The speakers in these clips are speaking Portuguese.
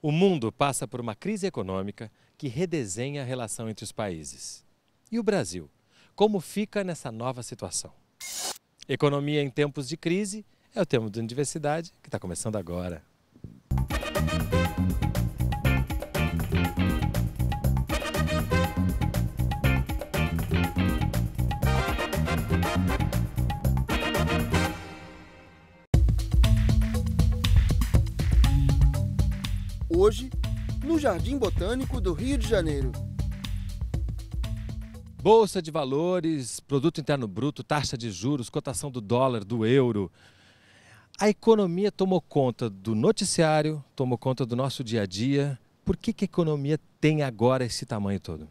O mundo passa por uma crise econômica que redesenha a relação entre os países. E o Brasil? Como fica nessa nova situação? Economia em tempos de crise é o tema da Universidade, que está começando agora. hoje no Jardim Botânico do Rio de Janeiro. Bolsa de valores, produto interno bruto, taxa de juros, cotação do dólar, do euro. A economia tomou conta do noticiário, tomou conta do nosso dia a dia. Por que, que a economia tem agora esse tamanho todo?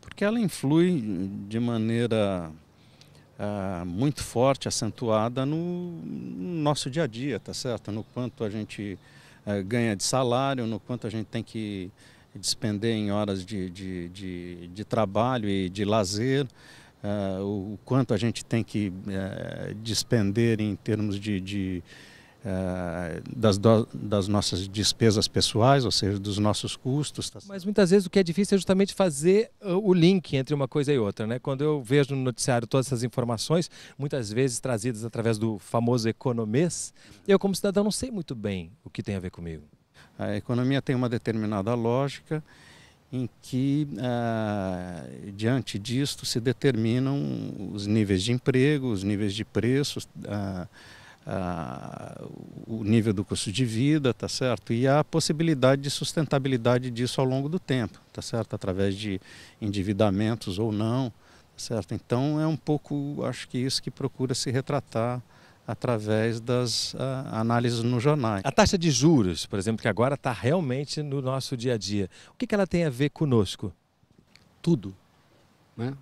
Porque ela influi de maneira ah, muito forte, acentuada no nosso dia a dia, tá certo? No quanto a gente eh, ganha de salário, no quanto a gente tem que despender em horas de, de, de, de trabalho e de lazer, uh, o quanto a gente tem que eh, despender em termos de, de das, do, das, nossas despesas pessoais, ou seja, dos nossos custos. Tá Mas muitas vezes o que é difícil é justamente fazer ah, o link entre uma coisa e outra. Né? Quando eu vejo no noticiário todas essas informações, muitas vezes trazidas através do famoso economês, eu como cidadão não sei muito bem o que tem a ver comigo. A economia tem uma determinada lógica em que, ah, diante disto, se determinam os níveis de emprego, os níveis de preços, ah, o nível do custo de vida, tá certo? E a possibilidade de sustentabilidade disso ao longo do tempo, tá certo? Através de endividamentos ou não, tá certo? Então é um pouco, acho que isso que procura se retratar através das uh, análises no jornal. A taxa de juros, por exemplo, que agora está realmente no nosso dia a dia, o que, que ela tem a ver conosco? Tudo. Né?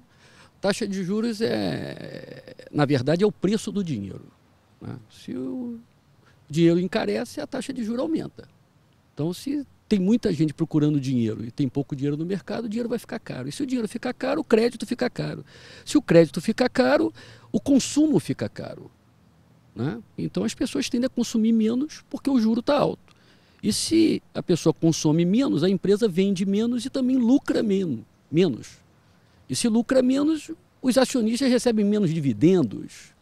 Taxa de juros é, na verdade, é o preço do dinheiro. Né? Se o dinheiro encarece, a taxa de juros aumenta. Então, se tem muita gente procurando dinheiro e tem pouco dinheiro no mercado, o dinheiro vai ficar caro. E se o dinheiro ficar caro, o crédito fica caro. Se o crédito fica caro, o consumo fica caro. Né? Então as pessoas tendem a consumir menos porque o juro está alto. E se a pessoa consome menos, a empresa vende menos e também lucra men menos. E se lucra menos, os acionistas recebem menos dividendos.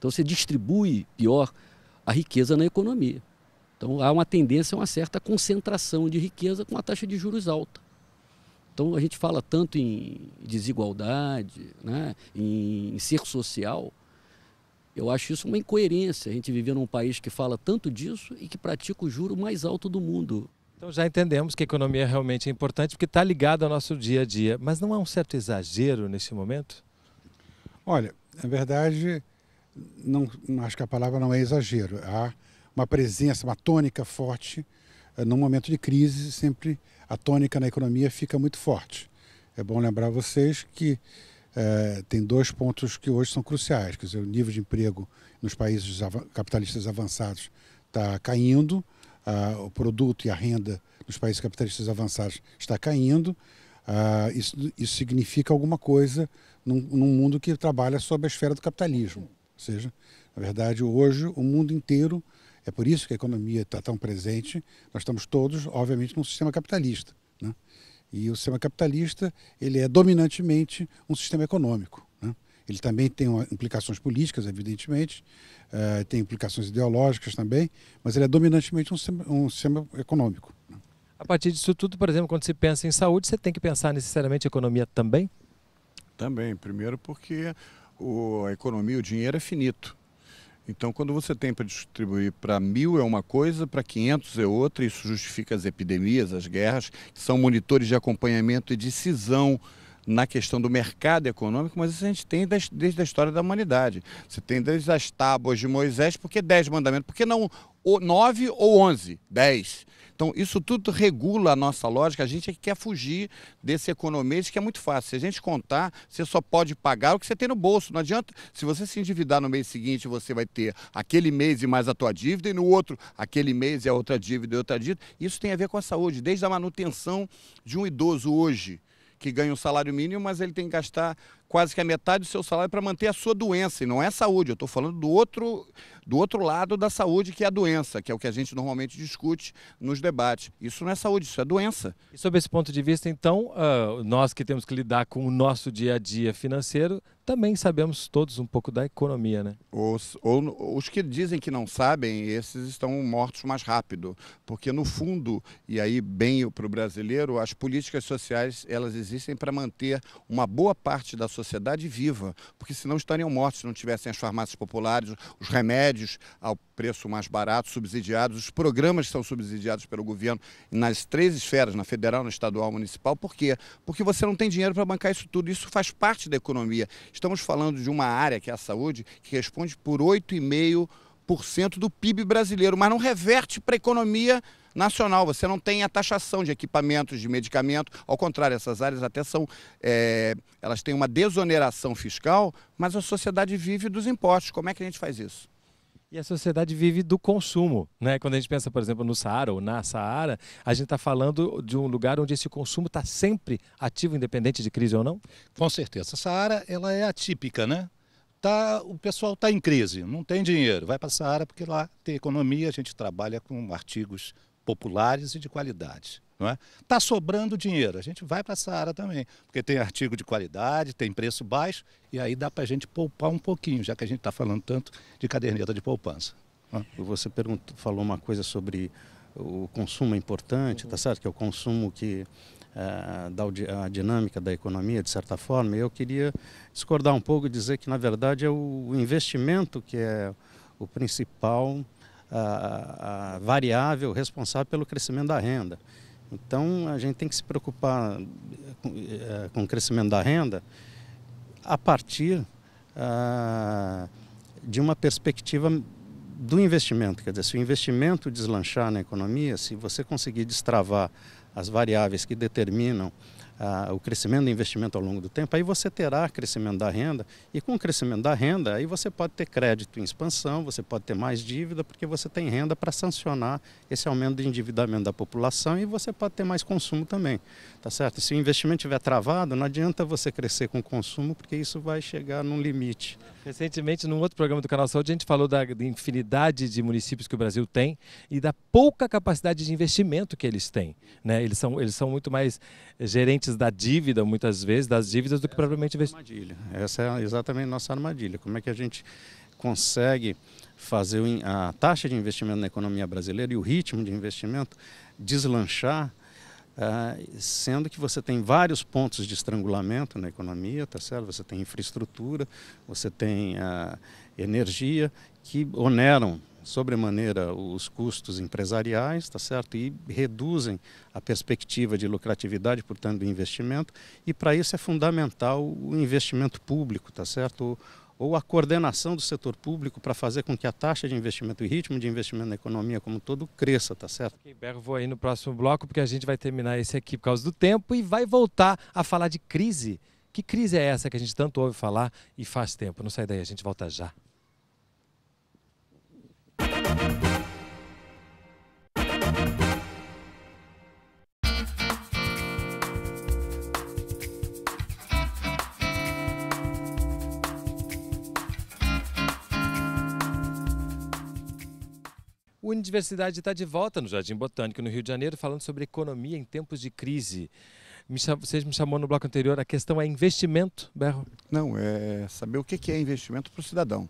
Então você distribui pior a riqueza na economia. Então há uma tendência a uma certa concentração de riqueza com a taxa de juros alta. Então a gente fala tanto em desigualdade, né, em ser social. Eu acho isso uma incoerência, a gente viver num país que fala tanto disso e que pratica o juro mais alto do mundo. Então já entendemos que a economia realmente é importante porque está ligada ao nosso dia a dia, mas não há um certo exagero nesse momento? Olha, na verdade, não, acho que a palavra não é exagero, há uma presença, uma tônica forte. Eh, num momento de crise, sempre a tônica na economia fica muito forte. É bom lembrar vocês que é, tem dois pontos que hoje são cruciais, quer dizer, o nível de emprego nos países capitalistas avançados está caindo, a, o produto e a renda nos países capitalistas avançados está caindo, isso, isso significa alguma coisa num, num mundo que trabalha sob a esfera do capitalismo. Ou seja, na verdade, hoje o mundo inteiro, é por isso que a economia está tão presente, nós estamos todos, obviamente, num sistema capitalista. Né? E o sistema capitalista ele é dominantemente um sistema econômico. Né? Ele também tem implicações políticas, evidentemente, uh, tem implicações ideológicas também, mas ele é dominantemente um sistema, um sistema econômico. Né? A partir disso tudo, por exemplo, quando se pensa em saúde, você tem que pensar necessariamente em economia também? Também. Primeiro, porque o, a economia, o dinheiro é finito. Então, quando você tem para distribuir para mil é uma coisa, para 500 é outra, isso justifica as epidemias, as guerras, que são monitores de acompanhamento e decisão na questão do mercado econômico, mas isso a gente tem desde, desde a história da humanidade. Você tem desde as tábuas de Moisés, porque 10 mandamentos, porque não 9 ou 11? 10. Então, isso tudo regula a nossa lógica. A gente é que quer fugir desse economês que é muito fácil. Se a gente contar, você só pode pagar o que você tem no bolso. Não adianta. Se você se endividar no mês seguinte, você vai ter aquele mês e mais a tua dívida, e no outro, aquele mês e a outra dívida e outra dívida. Isso tem a ver com a saúde, desde a manutenção de um idoso hoje, que ganha um salário mínimo, mas ele tem que gastar quase que a metade do seu salário para manter a sua doença, e não é saúde, eu estou falando do outro, do outro lado da saúde, que é a doença, que é o que a gente normalmente discute nos debates. Isso não é saúde, isso é doença. E sob esse ponto de vista, então, ah, nós que temos que lidar com o nosso dia a dia financeiro, também sabemos todos um pouco da economia, né? Os, ou, os que dizem que não sabem, esses estão mortos mais rápido, porque no fundo, e aí bem para o brasileiro, as políticas sociais elas existem para manter uma boa parte da sociedade viva, porque senão estariam mortos se não tivessem as farmácias populares, os remédios ao preço mais barato, subsidiados, os programas que são subsidiados pelo governo nas três esferas, na federal, na estadual, municipal. Por quê? Porque você não tem dinheiro para bancar isso tudo. Isso faz parte da economia Estamos falando de uma área, que é a saúde, que responde por 8,5% do PIB brasileiro, mas não reverte para a economia nacional. Você não tem a taxação de equipamentos, de medicamento. Ao contrário, essas áreas até são. É, elas têm uma desoneração fiscal, mas a sociedade vive dos impostos. Como é que a gente faz isso? E a sociedade vive do consumo. Né? Quando a gente pensa, por exemplo, no Saara ou na Saara, a gente está falando de um lugar onde esse consumo está sempre ativo, independente de crise ou não? Com certeza. A Saara ela é atípica, né? Tá, o pessoal está em crise, não tem dinheiro, vai para a Saara porque lá tem economia, a gente trabalha com artigos populares e de qualidade não é? Está sobrando dinheiro, a gente vai para essa área também, porque tem artigo de qualidade, tem preço baixo e aí dá para a gente poupar um pouquinho, já que a gente está falando tanto de caderneta de poupança. É? Você perguntou, falou uma coisa sobre o consumo importante, uhum. tá certo? Que é o consumo que é, a dinâmica da economia, de certa forma. Eu queria discordar um pouco e dizer que, na verdade, é o investimento que é o principal a, a variável responsável pelo crescimento da renda. Então a gente tem que se preocupar eh, eh, com o crescimento da renda a partir ah, de uma perspectiva do investimento. Quer dizer, se o investimento deslanchar na economia, se você conseguir destravar as variáveis que determinam o crescimento do investimento ao longo do tempo, aí você terá crescimento da renda, e com o crescimento da renda, aí você pode ter crédito em expansão, você pode ter mais dívida, porque você tem renda para sancionar esse aumento do endividamento da população e você pode ter mais consumo também, tá certo? Se o investimento estiver travado, não adianta você crescer com consumo, porque isso vai chegar num limite. Recentemente, num outro programa do Canal Saúde, a gente falou da, infinidade de municípios que o Brasil tem e da pouca capacidade de investimento que eles têm. Né? Eles, são, eles são muito mais eh, gerentes da dívida, muitas vezes, das dívidas, do que Essa é propriamente investimento. Armadilha. Essa é exatamente a nossa armadilha. Como é que a gente consegue fazer a taxa de investimento na economia brasileira e o ritmo de investimento deslanchar ah, sendo que você tem vários pontos de estrangulamento na economia, tá certo? Você tem infraestrutura, você tem ah, energia que oneram sobremaneira os custos empresariais, tá certo? E reduzem a perspectiva de lucratividade, portanto, do investimento. E para isso é fundamental o investimento público, tá certo? O, ou a coordenação do setor público para fazer com que a taxa de investimento e ritmo de investimento na economia como um todo cresça, tá certo? Ok, Berro, vou aí no próximo bloco, porque a gente vai terminar esse aqui por causa do tempo e vai voltar a falar de crise. Que crise é essa que a gente tanto ouve falar e faz tempo? Não sai daí, a gente volta já. O Universidade está de volta no Jardim Botânico, no Rio de Janeiro, falando sobre economia em tempos de crise. Me cham... Vocês me chamou no bloco anterior, a questão é investimento, Berro? Não, é saber o que é investimento para o cidadão.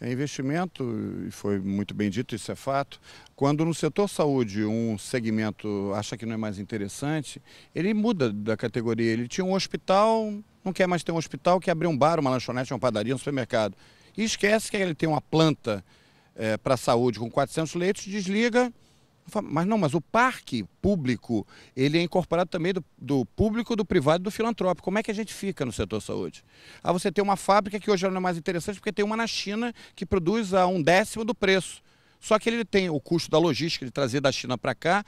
É investimento, e foi muito bem dito, isso é fato. Quando no setor saúde um segmento acha que não é mais interessante, ele muda da categoria. Ele tinha um hospital, não quer mais ter um hospital, quer abrir um bar, uma lanchonete, uma padaria, um supermercado. E esquece que ele tem uma planta é, para a saúde com 400 leitos, desliga. Mas não, mas o parque público, ele é incorporado também do, do público, do privado e do filantrópico. Como é que a gente fica no setor saúde? Ah, você tem uma fábrica que hoje não é mais interessante porque tem uma na China que produz a um décimo do preço. Só que ele tem o custo da logística de trazer da China para cá,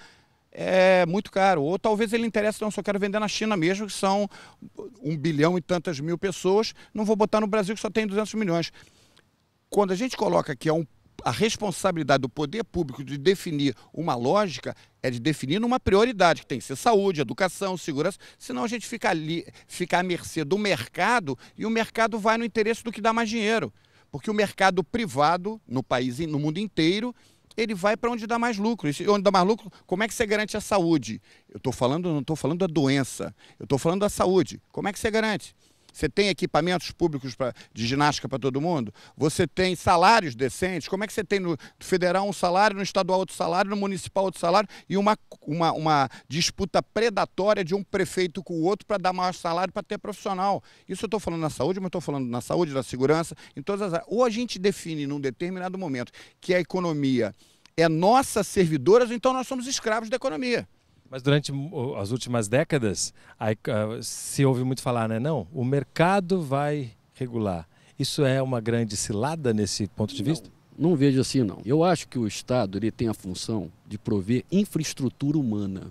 é muito caro. Ou talvez ele interesse, não, só quero vender na China mesmo, que são um bilhão e tantas mil pessoas, não vou botar no Brasil que só tem 200 milhões. Quando a gente coloca que é um a responsabilidade do poder público de definir uma lógica é de definir uma prioridade, que tem que ser saúde, educação, segurança, senão a gente fica, ali, fica à mercê do mercado e o mercado vai no interesse do que dá mais dinheiro. Porque o mercado privado, no país, no mundo inteiro, ele vai para onde dá mais lucro. E onde dá mais lucro, como é que você garante a saúde? Eu estou falando, não estou falando da doença, eu estou falando da saúde. Como é que você garante? Você tem equipamentos públicos pra, de ginástica para todo mundo? Você tem salários decentes? Como é que você tem no federal um salário, no estadual outro salário, no municipal outro salário e uma, uma, uma disputa predatória de um prefeito com o outro para dar maior salário para ter profissional? Isso eu estou falando na saúde, mas estou falando na saúde, na segurança, em todas as áreas. Ou a gente define num determinado momento que a economia é nossa servidora, então nós somos escravos da economia. Mas durante as últimas décadas, aí, ah, se ouve muito falar, né? Não, o mercado vai regular. Isso é uma grande cilada nesse ponto de vista? Não vejo assim, não. Eu acho que o Estado ele tem a função de prover infraestrutura humana,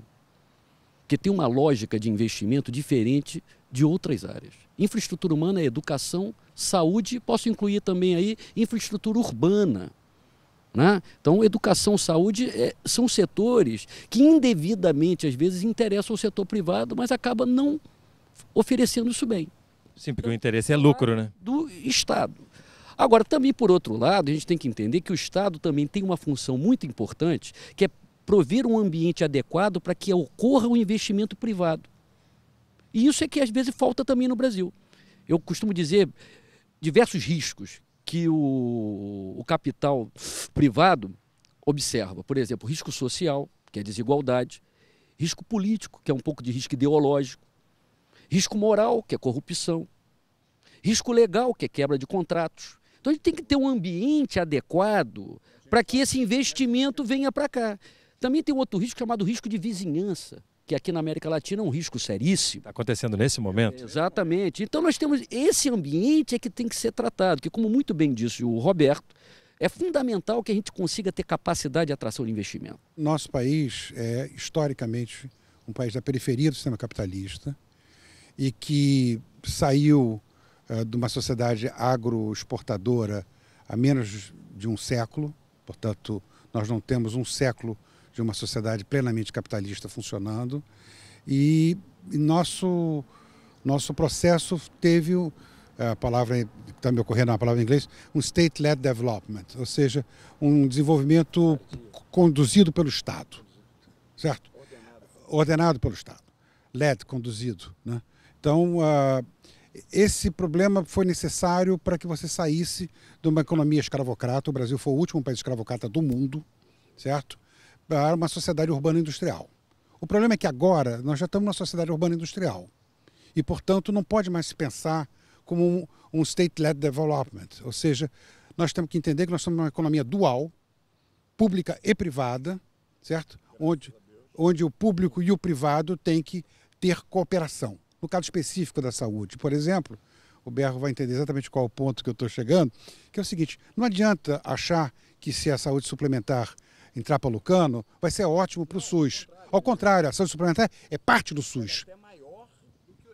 que tem uma lógica de investimento diferente de outras áreas. Infraestrutura humana é educação, saúde, posso incluir também aí infraestrutura urbana. Né? Então, educação, saúde é, são setores que indevidamente, às vezes, interessam o setor privado, mas acaba não oferecendo isso bem. Sim, porque o interesse é lucro, né? Do Estado. Agora, também, por outro lado, a gente tem que entender que o Estado também tem uma função muito importante, que é prover um ambiente adequado para que ocorra o um investimento privado. E isso é que às vezes falta também no Brasil. Eu costumo dizer diversos riscos que o, o capital privado observa. Por exemplo, risco social, que é desigualdade, risco político, que é um pouco de risco ideológico, risco moral, que é corrupção, risco legal, que é quebra de contratos. Então a gente tem que ter um ambiente adequado para que esse investimento venha para cá. Também tem outro risco chamado risco de vizinhança que aqui na América Latina é um risco seríssimo. Está acontecendo nesse momento? exatamente. Então nós temos esse ambiente é que tem que ser tratado, que como muito bem disse o Roberto, é fundamental que a gente consiga ter capacidade de atração de investimento. Nosso país é historicamente um país da periferia do sistema capitalista e que saiu uh, de uma sociedade agroexportadora há menos de um século, portanto, nós não temos um século de uma sociedade plenamente capitalista funcionando. E nosso, nosso processo teve, é, a palavra está me ocorrendo a palavra em inglês, um state-led development, ou seja, um desenvolvimento conduzido pelo Estado, certo? Ordenado pelo Estado, led, conduzido. Né? Então, uh, esse problema foi necessário para que você saísse de uma economia escravocrata. O Brasil foi o último país escravocrata do mundo, certo? para uma sociedade urbana industrial. O problema é que agora nós já estamos numa sociedade urbana industrial e, portanto, não pode mais se pensar como um, um state-led development, ou seja, nós temos que entender que nós somos uma economia dual, pública e privada, certo? Onde, onde o público e o privado têm que ter cooperação. No caso específico da saúde, por exemplo, o Berro vai entender exatamente qual é o ponto que eu estou chegando, que é o seguinte, não adianta achar que se a saúde suplementar entrar o Lucano, vai ser ótimo para o SUS. Ao contrário, a saúde suplementar é parte do SUS.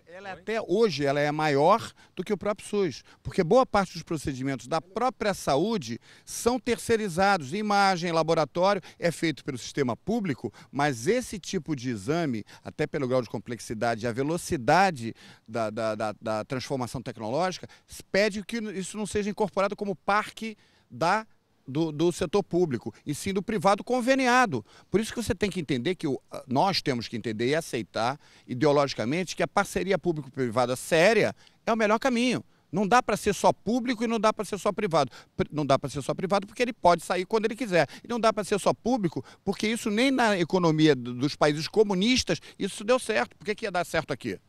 Ela é é até hoje ela é maior do que o próprio SUS, porque boa parte dos procedimentos da própria saúde são terceirizados. Imagem, laboratório é feito pelo sistema público, mas esse tipo de exame, até pelo grau de complexidade e a velocidade da, da, da, da transformação tecnológica, pede que isso não seja incorporado como parque da do, do, setor público, e sim do privado conveniado. Por isso que você tem que entender que o, nós temos que entender e aceitar ideologicamente que a parceria público-privada séria é o melhor caminho. Não dá para ser só público e não dá para ser só privado. Não dá para ser só privado porque ele pode sair quando ele quiser. E não dá para ser só público porque isso nem na economia dos países comunistas isso deu certo. Por que, que ia dar certo aqui?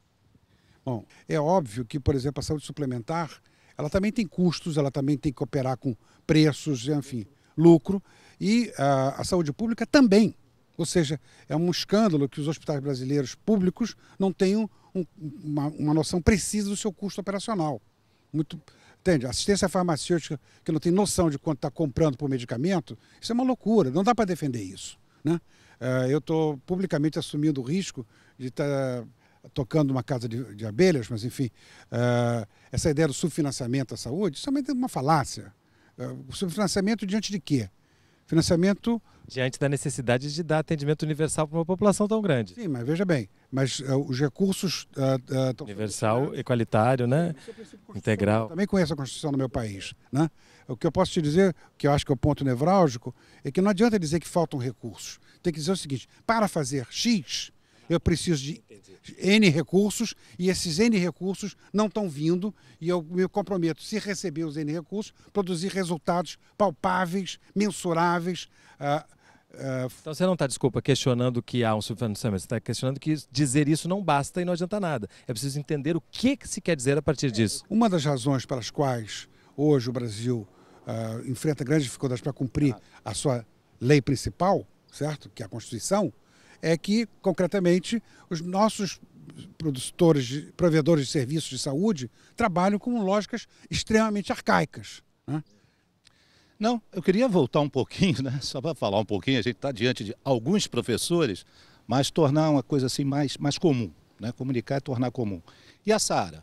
Bom, é óbvio que, por exemplo, a saúde suplementar ela também tem custos, ela também tem que operar com preços, enfim, lucro. E a, a saúde pública também. Ou seja, é um escândalo que os hospitais brasileiros públicos não tenham um, uma, uma noção precisa do seu custo operacional. Muito, entende? Assistência farmacêutica que não tem noção de quanto está comprando por medicamento, isso é uma loucura, não dá para defender isso. Né? É, eu estou publicamente assumindo o risco de estar. Tá tocando uma casa de, de abelhas, mas enfim, uh, essa ideia do subfinanciamento à saúde, isso também é uma falácia. Uh, subfinanciamento diante de quê? Financiamento. Diante da necessidade de dar atendimento universal para uma população tão grande. Sim, mas veja bem, mas uh, os recursos. universal, equalitário, né? É Integral. Também conheço a Constituição do meu país. Né? O que eu posso te dizer, que eu acho que é o ponto nevrálgico, é que não adianta dizer que faltam recursos. Tem que dizer o seguinte: para fazer X, eu preciso de N recursos e esses N recursos não estão vindo e eu me comprometo, se receber os N recursos, produzir resultados palpáveis, mensuráveis. Uh, uh, então você não está, desculpa, questionando que há um subfinanciamento, você está questionando que dizer isso não basta e não adianta nada. É preciso entender o que, que se quer dizer a partir disso. Uma das razões pelas quais hoje o Brasil uh, enfrenta grandes dificuldades para cumprir ah. a sua lei principal, certo? Que é a Constituição, é que, concretamente, os nossos produtores, provedores de serviços de saúde trabalham com lógicas extremamente arcaicas. Né? Não, eu queria voltar um pouquinho, né? só para falar um pouquinho, a gente está diante de alguns professores, mas tornar uma coisa assim mais, mais comum, né? comunicar e é tornar comum. E a Sara,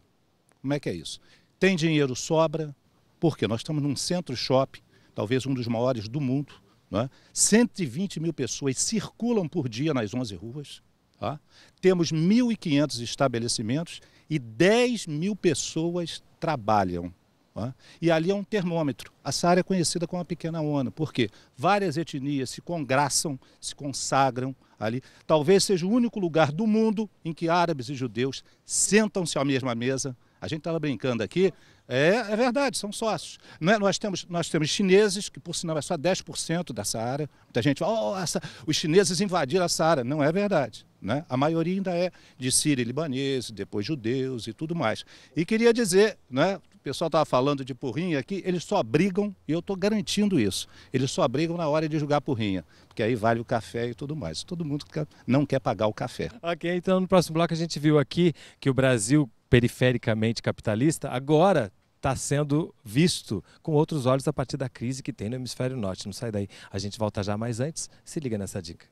como é que é isso? Tem dinheiro sobra, porque nós estamos num centro shopping, talvez um dos maiores do mundo, né? 120 mil pessoas circulam por dia nas 11 ruas. Tá? Temos 1.500 estabelecimentos e 10 mil pessoas trabalham. Tá? E ali é um termômetro. Essa área é conhecida como a Pequena ONU, porque várias etnias se congraçam, se consagram ali. Talvez seja o único lugar do mundo em que árabes e judeus sentam-se à mesma mesa a gente estava brincando aqui, é, é, verdade, são sócios. É? Nós, temos, nós temos chineses, que por sinal é só 10% da área. Muita gente fala, oh, essa, os chineses invadiram a área. Não é verdade. Né? A maioria ainda é de sírio libaneses, depois judeus e tudo mais. E queria dizer, né, o pessoal estava falando de porrinha aqui, eles só brigam, e eu estou garantindo isso, eles só brigam na hora de julgar porrinha, porque aí vale o café e tudo mais. Todo mundo não quer pagar o café. Ok, então no próximo bloco a gente viu aqui que o Brasil perifericamente capitalista, agora está sendo visto com outros olhos a partir da crise que tem no hemisfério norte. Não sai daí. A gente volta já, mais antes, se liga nessa dica.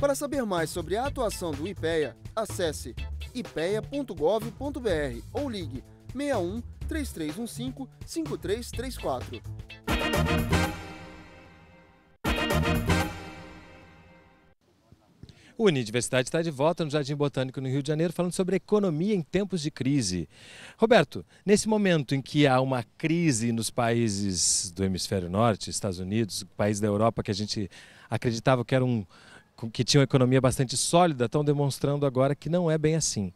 Para saber mais sobre a atuação do IPEA, acesse ipea.gov.br ou ligue 61 3315 5334. O Universidade está de volta no Jardim Botânico no Rio de Janeiro falando sobre economia em tempos de crise. Roberto, nesse momento em que há uma crise nos países do hemisfério norte, Estados Unidos, países da Europa que a gente acreditava que eram um, que tinham uma economia bastante sólida, estão demonstrando agora que não é bem assim.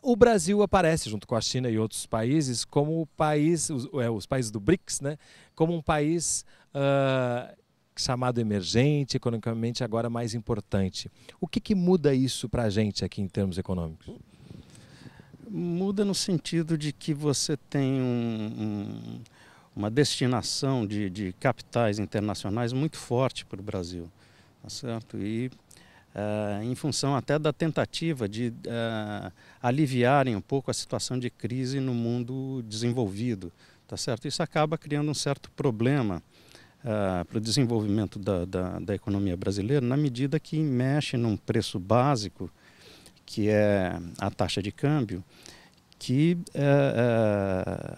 O Brasil aparece, junto com a China e outros países, como o país, os, é, os países do BRICS, né, como um país uh, chamado emergente, economicamente agora mais importante. O que, que muda isso para a gente aqui em termos econômicos? Muda no sentido de que você tem um, um, uma destinação de, de, capitais internacionais muito forte para o Brasil, tá certo? E uh, em função até da tentativa de uh, aliviarem um pouco a situação de crise no mundo desenvolvido, tá certo? Isso acaba criando um certo problema ah, para o desenvolvimento da, da, da, economia brasileira, na medida que mexe num preço básico, que é a taxa de câmbio, que eh, eh,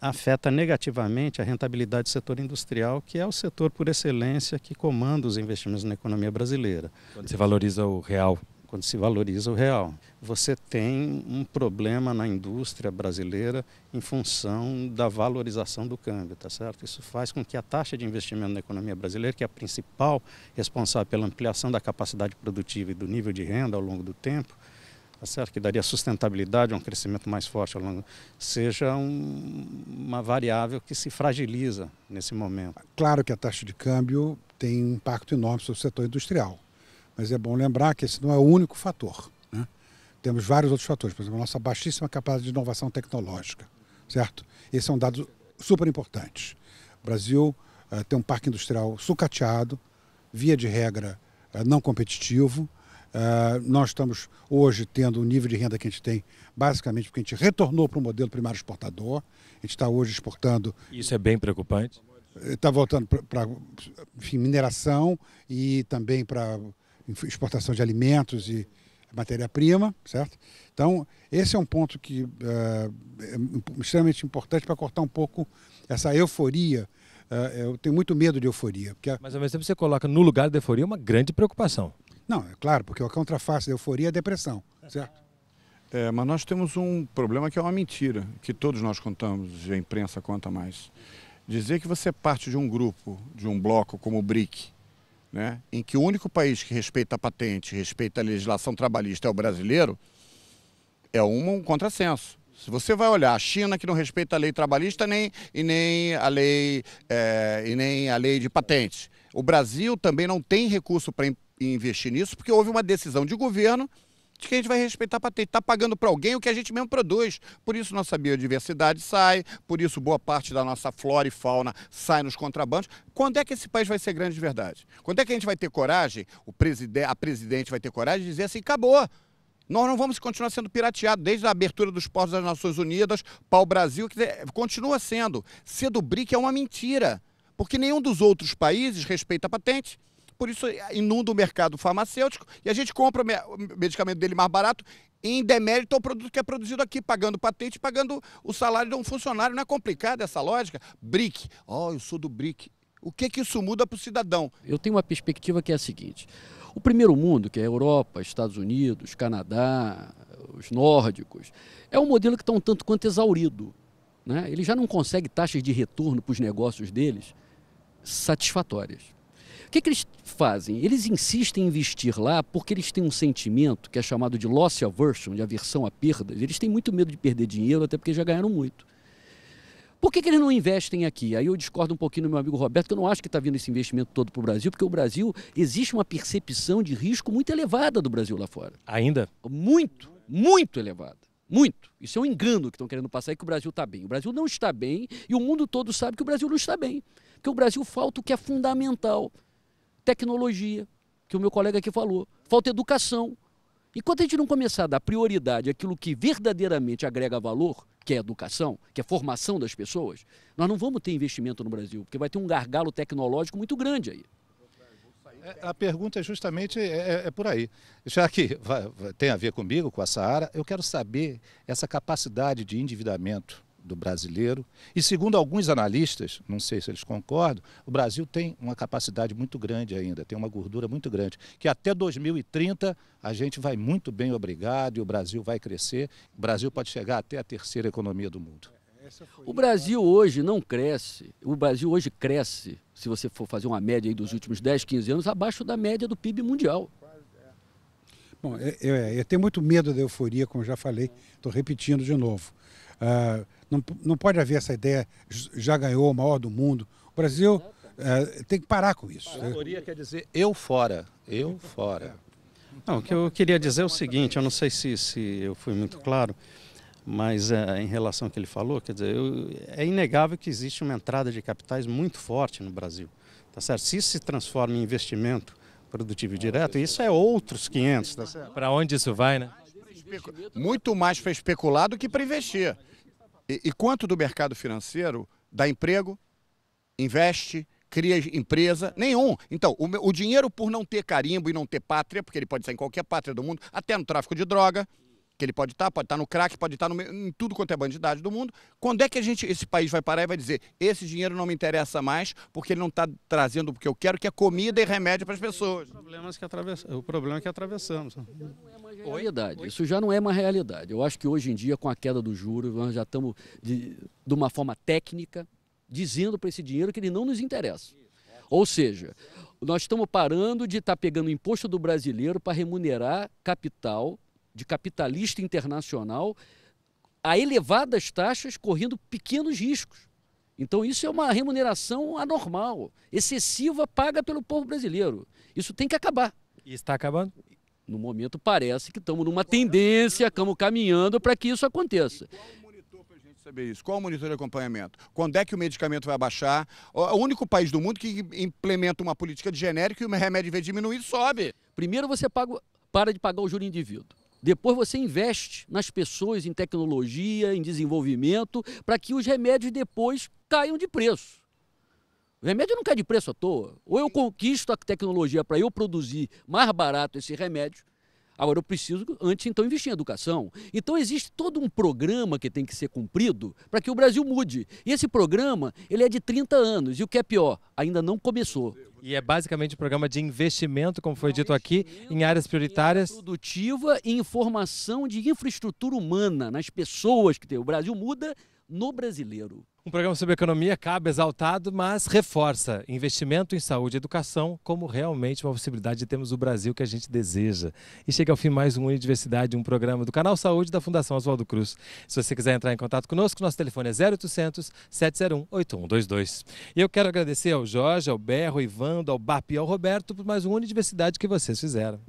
afeta negativamente a rentabilidade do setor industrial, que é o setor por excelência que comanda os investimentos na economia brasileira. Quando se valoriza o real. Quando se valoriza o real você tem um problema na indústria brasileira em função da valorização do câmbio, tá certo? Isso faz com que a taxa de investimento na economia brasileira, que é a principal responsável pela ampliação da capacidade produtiva e do nível de renda ao longo do tempo, tá certo? Que daria sustentabilidade, a um crescimento mais forte ao longo, seja um, uma variável que se fragiliza nesse momento. Claro que a taxa de câmbio tem um impacto enorme sobre o setor industrial, mas é bom lembrar que esse não é o único fator. Temos vários outros fatores, por exemplo, a nossa baixíssima capacidade de inovação tecnológica, certo? Esse é um dado super importante. O Brasil uh, tem um parque industrial sucateado, via de regra uh, não competitivo. Uh, nós estamos hoje tendo o nível de renda que a gente tem, basicamente porque a gente retornou para o modelo primário exportador. A gente está hoje exportando. Isso é bem preocupante? Está voltando para mineração e também para exportação de alimentos e, matéria-prima, certo? Então, esse é um ponto que eh, é extremamente importante para cortar um pouco essa euforia. Eh, eu tenho muito medo de euforia. Porque Mas ao mesmo tempo você coloca no lugar da euforia uma grande preocupação. Não, é claro, porque a contraface da euforia é a depressão, certo? É, mas nós temos um problema que é uma mentira, que todos nós contamos, e a imprensa conta mais. Dizer que você é parte de um grupo, de um bloco como o BRIC, né, em que o único país que respeita a patente, respeita a legislação trabalhista é o brasileiro, é um, um contrassenso. Se você vai olhar a China que não respeita a lei trabalhista nem, e, nem a lei, é, e nem a lei de patentes. O Brasil também não tem recurso para investir nisso, porque houve uma decisão de governo de que a gente vai respeitar patente. Está pagando para alguém o que a gente mesmo produz. Por isso nossa biodiversidade sai, por isso boa parte da nossa flora e fauna sai nos contrabandos. Quando é que esse país vai ser grande de verdade? Quando é que a gente vai ter coragem, o preside a presidente vai ter coragem de dizer assim, acabou. Nós não vamos continuar sendo pirateados desde a abertura dos portos das Nações Unidas para o Brasil, que continua sendo. Ser do BRIC é uma mentira, porque nenhum dos outros países respeita a patente. Por isso eh, inunda o mercado farmacêutico e a gente compra o medicamento dele mais barato em demérito ao produto que é produzido aqui, pagando patente, pagando o salário de um funcionário. Não é complicado essa lógica? BRIC. oh, eu sou do BRIC. O que, que isso muda para o cidadão? Eu tenho uma perspectiva que é a seguinte. O primeiro mundo, que é a Europa, Estados Unidos, Canadá, os nórdicos, é um modelo que está um tanto quanto exaurido. Né? Ele já não consegue taxas de retorno para os negócios deles satisfatórias que, que eles fazem? Eles insistem em investir lá porque eles têm um sentimento que é chamado de loss aversion, de aversão a perdas. Eles têm muito medo de perder dinheiro, até porque já ganharam muito. Por que, que eles não investem aqui? Aí eu discordo um pouquinho do meu amigo Roberto, que eu não acho que está vindo esse investimento todo para o Brasil, porque o Brasil existe uma percepção de risco muito elevada do Brasil lá fora. Ainda? Muito, muito elevada. Muito. Isso é um engano que estão querendo passar aí que o Brasil está bem. O Brasil não está bem e o mundo todo sabe que o Brasil não está bem. Porque o Brasil falta o que é fundamental, tecnologia, que o meu colega aqui falou, falta educação. Enquanto a gente não começar a dar prioridade àquilo que verdadeiramente agrega valor, que é educação, que é formação das pessoas, nós não vamos ter investimento no Brasil, porque vai ter um gargalo tecnológico muito grande aí. É, a pergunta é justamente é, é, é por aí. Já que vai, tem a ver comigo, com a Saara, eu quero saber essa capacidade de endividamento do brasileiro. E segundo alguns analistas, não sei se eles concordam, o Brasil tem uma capacidade muito grande ainda, tem uma gordura muito grande, que até 2030 a gente vai muito bem, obrigado, e o Brasil vai crescer. O Brasil pode chegar até a terceira economia do mundo. O Brasil hoje não cresce. O Brasil hoje cresce, se você for fazer uma média dos últimos 10, 15 anos, abaixo da média do PIB mundial. Bom, eu, é, eu, é, eu tenho muito medo da euforia, como já falei, estou repetindo de novo. Uh, não, não pode haver essa ideia, já ganhou o maior do mundo. O Brasil é, tem que parar com isso. Né? teoria quer dizer eu fora, eu fora. Não, o que eu queria dizer é o seguinte, eu não sei se, se eu fui muito claro, mas é, em relação ao que ele falou, quer dizer, eu, é inegável que existe uma entrada de capitais muito forte no Brasil. Tá certo? Se isso se transforma em investimento produtivo direto, isso é outros 500. Tá Para onde isso vai, né? Muito mais para especular do que para investir. E, e quanto do mercado financeiro dá emprego, investe, cria empresa? Nenhum. Então, o, o, dinheiro por não ter carimbo e não ter pátria, porque ele pode ser em qualquer pátria do mundo, até no tráfico de droga, que ele pode estar, tá, pode estar tá no crack, pode estar tá no, em tudo quanto é bandidade do mundo. Quando é que a gente, esse país vai parar e vai dizer, esse dinheiro não me interessa mais, porque ele não está trazendo o que eu quero, que é comida e remédio para as pessoas? O problema, é que atravessa, o problema é que atravessamos. Então, é realidade. Oi? Isso já não é uma realidade. Eu acho que hoje em dia, com a queda do juro, nós já estamos de, de uma forma técnica dizendo para esse dinheiro que ele não nos interessa. Ou seja, nós estamos parando de estar tá pegando o imposto do brasileiro para remunerar capital de capitalista internacional a elevadas taxas correndo pequenos riscos. Então isso é uma remuneração anormal, excessiva paga pelo povo brasileiro. Isso tem que acabar. E está acabando? No momento parece que estamos numa tendência, estamos caminhando para que isso aconteça. Saber isso. Qual o monitor de acompanhamento? Quando é que o medicamento vai baixar? O único país do mundo que implementa uma política de genérico e o remédio vem diminuir sobe. Primeiro você paga, para de pagar o juro indivíduo. Depois você investe nas pessoas, em tecnologia, em desenvolvimento, para que os remédios depois caiam de preço. O remédio não cai de preço à toa. Ou eu conquisto a tecnologia para eu produzir mais barato esse remédio, Agora eu preciso, antes então, investir em educação. Então existe todo um programa que tem que ser cumprido para que o Brasil mude. E esse programa, ele é de 30 anos. E o que é pior, ainda não começou. E é basicamente um programa de investimento, como foi dito aqui, em áreas prioritárias. Em produtiva e informação de infraestrutura humana nas pessoas que tem. O Brasil muda no brasileiro. Um programa sobre economia cabe exaltado, mas reforça investimento em saúde e educação como realmente uma possibilidade de termos o Brasil que a gente deseja. E chega ao fim mais um Universidade, um programa do Canal Saúde da Fundação Oswaldo Cruz. Se você quiser entrar em contato conosco, nosso telefone é 0800 701 8122. E eu quero agradecer ao Jorge, ao Berro, ao Ivando, ao Bap e ao Roberto por mais um Universidade que vocês fizeram.